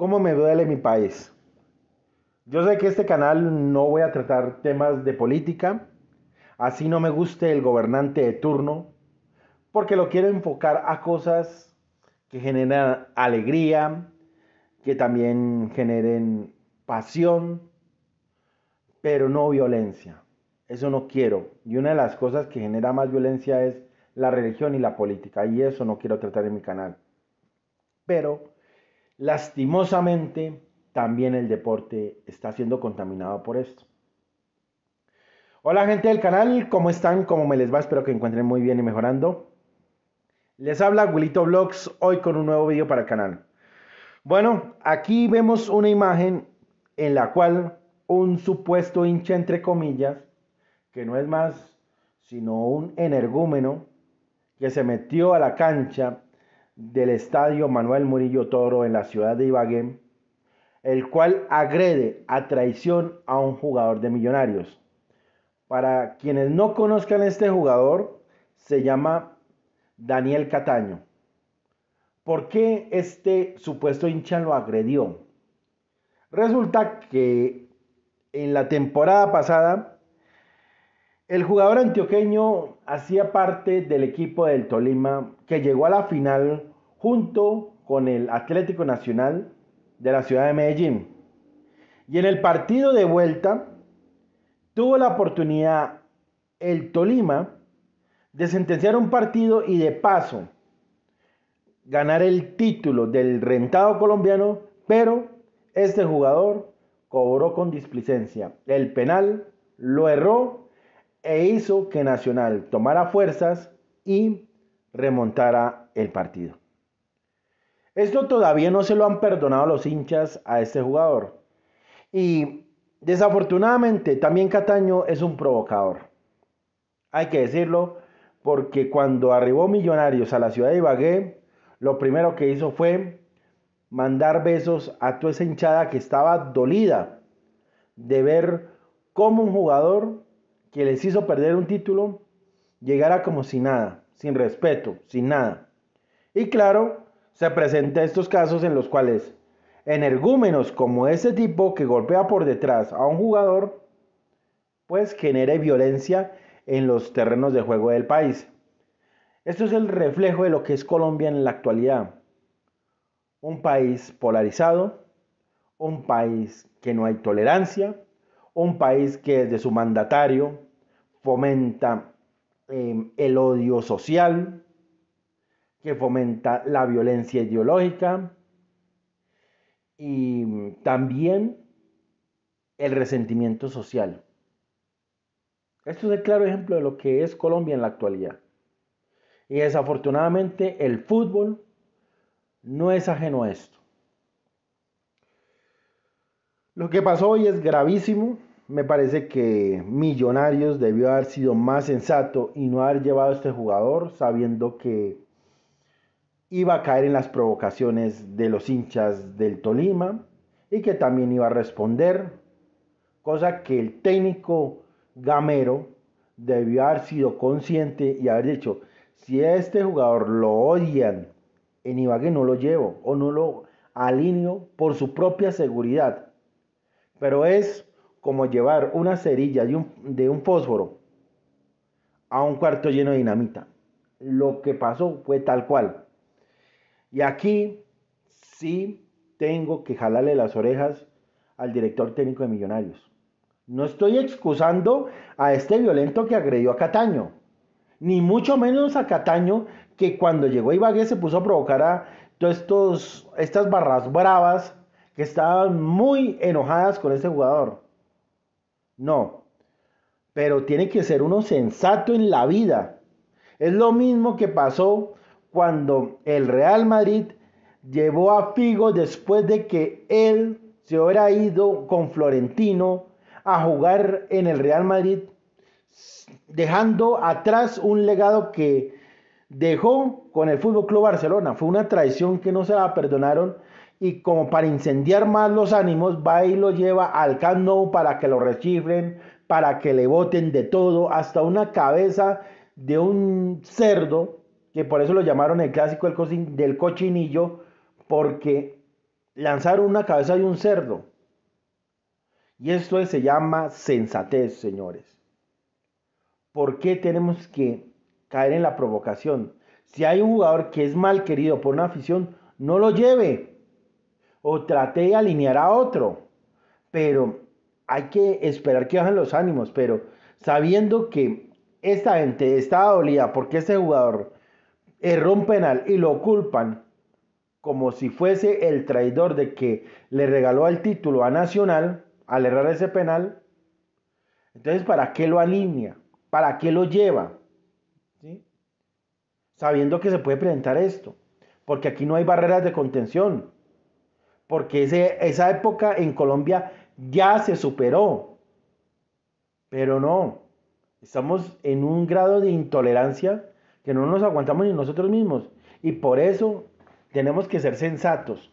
¿Cómo me duele mi país? Yo sé que este canal no voy a tratar temas de política, así no me guste el gobernante de turno, porque lo quiero enfocar a cosas que generan alegría, que también generen pasión, pero no violencia. Eso no quiero. Y una de las cosas que genera más violencia es la religión y la política, y eso no quiero tratar en mi canal. Pero Lastimosamente, también el deporte está siendo contaminado por esto. Hola gente del canal, ¿cómo están? ¿Cómo me les va? Espero que encuentren muy bien y mejorando. Les habla Wilito Vlogs hoy con un nuevo video para el canal. Bueno, aquí vemos una imagen en la cual un supuesto hincha entre comillas, que no es más sino un energúmeno, que se metió a la cancha del estadio Manuel Murillo Toro en la ciudad de Ibagué, el cual agrede a traición a un jugador de Millonarios. Para quienes no conozcan este jugador, se llama Daniel Cataño. ¿Por qué este supuesto hincha lo agredió? Resulta que en la temporada pasada, el jugador antioqueño hacía parte del equipo del Tolima que llegó a la final junto con el Atlético Nacional de la ciudad de Medellín. Y en el partido de vuelta tuvo la oportunidad el Tolima de sentenciar un partido y de paso ganar el título del rentado colombiano, pero este jugador cobró con displicencia. El penal lo erró e hizo que Nacional tomara fuerzas y remontara el partido. Esto todavía no se lo han perdonado los hinchas a este jugador. Y desafortunadamente también Cataño es un provocador. Hay que decirlo porque cuando arribó Millonarios a la ciudad de Ibagué, lo primero que hizo fue mandar besos a toda esa hinchada que estaba dolida de ver cómo un jugador que les hizo perder un título llegara como sin nada, sin respeto, sin nada. Y claro, se presentan estos casos en los cuales energúmenos como ese tipo que golpea por detrás a un jugador, pues genera violencia en los terrenos de juego del país. Esto es el reflejo de lo que es Colombia en la actualidad. Un país polarizado, un país que no hay tolerancia, un país que desde su mandatario fomenta em, el odio social, que fomenta la violencia ideológica y también el resentimiento social. Esto es el claro ejemplo de lo que es Colombia en la actualidad. Y desafortunadamente el fútbol no es ajeno a esto. Lo que pasó hoy es gravísimo. Me parece que Millonarios debió haber sido más sensato y no haber llevado a este jugador sabiendo que iba a caer en las provocaciones de los hinchas del Tolima y que también iba a responder, cosa que el técnico gamero debió haber sido consciente y haber dicho, si a este jugador lo odian en Ibagué no lo llevo o no lo alineo por su propia seguridad. Pero es como llevar una cerilla de un, de un fósforo a un cuarto lleno de dinamita. Lo que pasó fue tal cual. Y aquí sí tengo que jalarle las orejas al director técnico de Millonarios. No estoy excusando a este violento que agredió a Cataño, ni mucho menos a Cataño que cuando llegó a Ibagué se puso a provocar a todas estas barras bravas que estaban muy enojadas con ese jugador. No, pero tiene que ser uno sensato en la vida. Es lo mismo que pasó cuando el Real Madrid llevó a Figo después de que él se hubiera ido con Florentino a jugar en el Real Madrid, dejando atrás un legado que dejó con el Fútbol Club Barcelona. Fue una traición que no se la perdonaron y como para incendiar más los ánimos, va y lo lleva al Camp para que lo rechifren, para que le boten de todo, hasta una cabeza de un cerdo que por eso lo llamaron el clásico del, del cochinillo, porque lanzaron una cabeza de un cerdo. Y esto se llama sensatez, señores. ¿Por qué tenemos que caer en la provocación? Si hay un jugador que es mal querido por una afición, no lo lleve. O trate de alinear a otro. Pero hay que esperar que bajen los ánimos. Pero sabiendo que esta gente está dolida porque este jugador erró un penal y lo culpan como si fuese el traidor de que le regaló el título a Nacional al errar ese penal, entonces ¿para qué lo alinea? ¿Para qué lo lleva? Sabiendo que se puede presentar esto, porque aquí no hay barreras de contención, porque esa época en Colombia ya se superó, pero no, estamos en un grado de intolerancia que no nos aguantamos ni nosotros mismos. Y por eso tenemos que ser sensatos.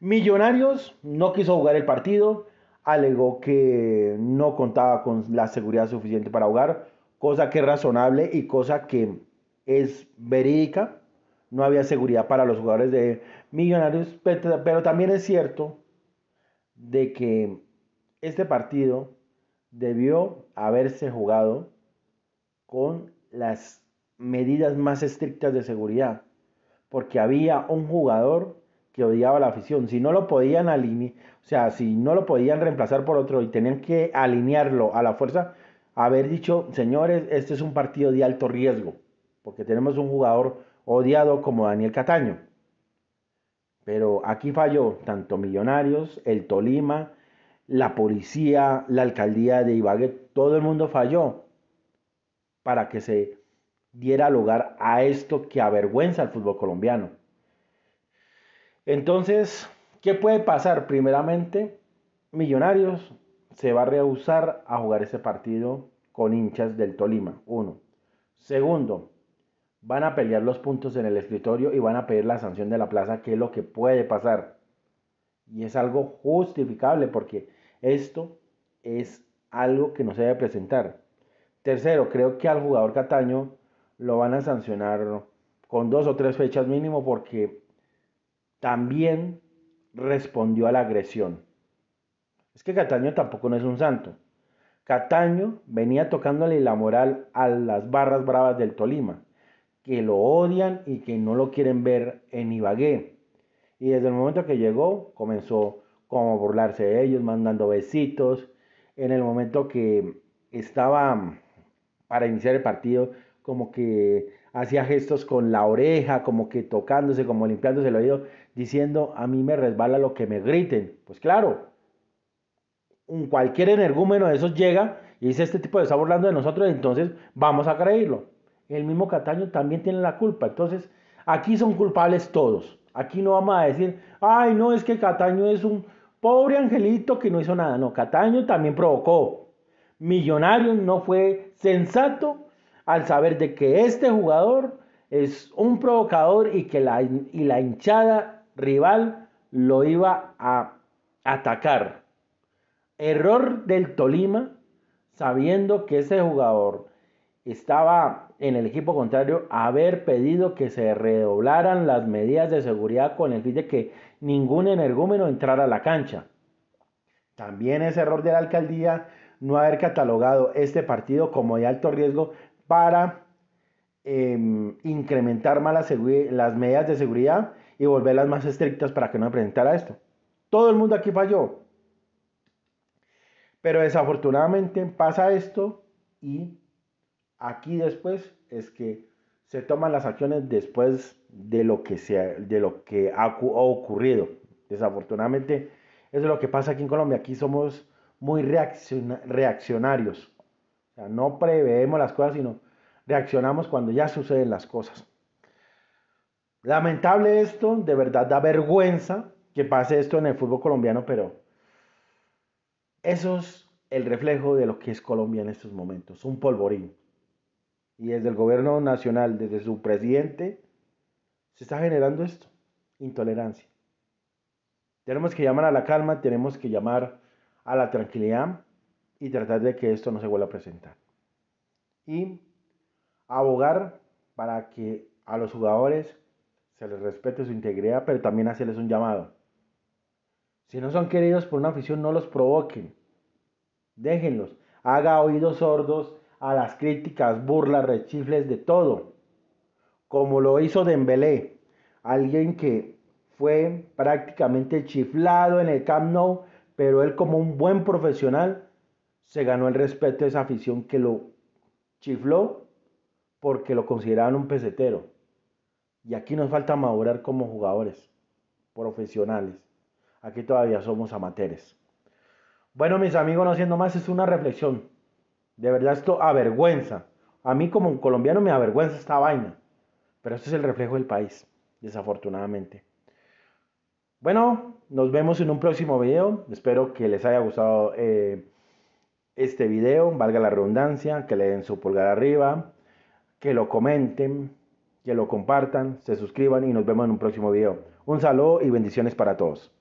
Millonarios no quiso jugar el partido, alegó que no contaba con la seguridad suficiente para jugar, cosa que es razonable y cosa que es verídica. No había seguridad para los jugadores de Millonarios, pero, también es cierto de que este partido debió haberse jugado con las medidas más estrictas de seguridad, porque había un jugador que odiaba la afición. Si no lo podían alinear, o sea, si no lo podían reemplazar por otro y tenían que alinearlo a la fuerza, haber dicho, señores, este es un partido de alto riesgo, porque tenemos un jugador odiado como Daniel Cataño. Pero aquí falló tanto Millonarios, el Tolima, la policía, la alcaldía de Ibagué, todo el mundo falló para que se diera lugar a esto que avergüenza al fútbol colombiano. Entonces, ¿qué puede pasar? Primeramente, Millonarios se va a rehusar a jugar ese partido con hinchas del Tolima. Uno. Segundo, van a pelear los puntos en el escritorio y van a pedir la sanción de la plaza, que es lo que puede pasar. Y es algo justificable porque esto es algo que no se debe presentar. Tercero, creo que al jugador Cataño lo van a sancionar con dos o tres fechas mínimo porque también respondió a la agresión. Es que Cataño tampoco no es un santo. Cataño venía tocándole la moral a las barras bravas del Tolima, que lo odian y que no lo quieren ver en Ibagué. Y desde el momento que llegó, comenzó como a burlarse de ellos, mandando besitos. En el momento que estaba para iniciar el partido, como que hacía gestos con la oreja, como que tocándose, como limpiándose el oído, diciendo, a mí me resbala lo que me griten. Pues claro, un cualquier energúmeno de esos llega y dice, este tipo de está burlando de nosotros, entonces vamos a creerlo. El mismo Cataño también tiene la culpa. Entonces, aquí son culpables todos. Aquí no vamos a decir, ay, no, es que Cataño es un pobre angelito que no hizo nada. No, Cataño también provocó. Millonario, no fue sensato al saber de que este jugador es un provocador y que la, hinchada rival lo iba a atacar. Error del Tolima, sabiendo que ese jugador estaba en el equipo contrario, haber pedido que se redoblaran las medidas de seguridad con el fin de que ningún energúmeno entrara a la cancha. También es error de la alcaldía no haber catalogado este partido como de alto riesgo para em, incrementar más las, medidas de seguridad y volverlas más estrictas para que no se presentara esto. Todo el mundo aquí falló. Pero desafortunadamente pasa esto y aquí después es que se toman las acciones después de lo que, de lo que ha, ocurrido. Desafortunadamente es lo que pasa aquí en Colombia. Aquí somos muy reaccionarios no preveemos las cosas, sino reaccionamos cuando ya suceden las cosas. Lamentable esto, de verdad da vergüenza que pase esto en el fútbol colombiano, pero eso es el reflejo de lo que es Colombia en estos momentos, un polvorín. Y desde el gobierno nacional, desde su presidente, se está generando esto, intolerancia. Tenemos que llamar a la calma, tenemos que llamar a la tranquilidad, y tratar de que esto no se vuelva a presentar. Y abogar para que a los jugadores se les respete su integridad, pero también hacerles un llamado. Si no son queridos por una afición, no los provoquen. Déjenlos. Haga oídos sordos a las críticas, burlas, rechifles de todo. Como lo hizo Dembélé, alguien que fue prácticamente chiflado en el Camp Nou, pero él como un buen profesional se ganó el respeto de esa afición que lo chifló porque lo consideraban un pesetero. Y aquí nos falta madurar como jugadores profesionales. Aquí todavía somos amateres. Bueno, mis amigos, no siendo más, es una reflexión. De verdad esto avergüenza. A mí como un colombiano me avergüenza esta vaina. Pero esto es el reflejo del país, desafortunadamente. Bueno, nos vemos en un próximo video. Espero que les haya gustado eh, este video, valga la redundancia, que le den su pulgar arriba, que lo comenten, que lo compartan, se suscriban y nos vemos en un próximo video. Un saludo y bendiciones para todos.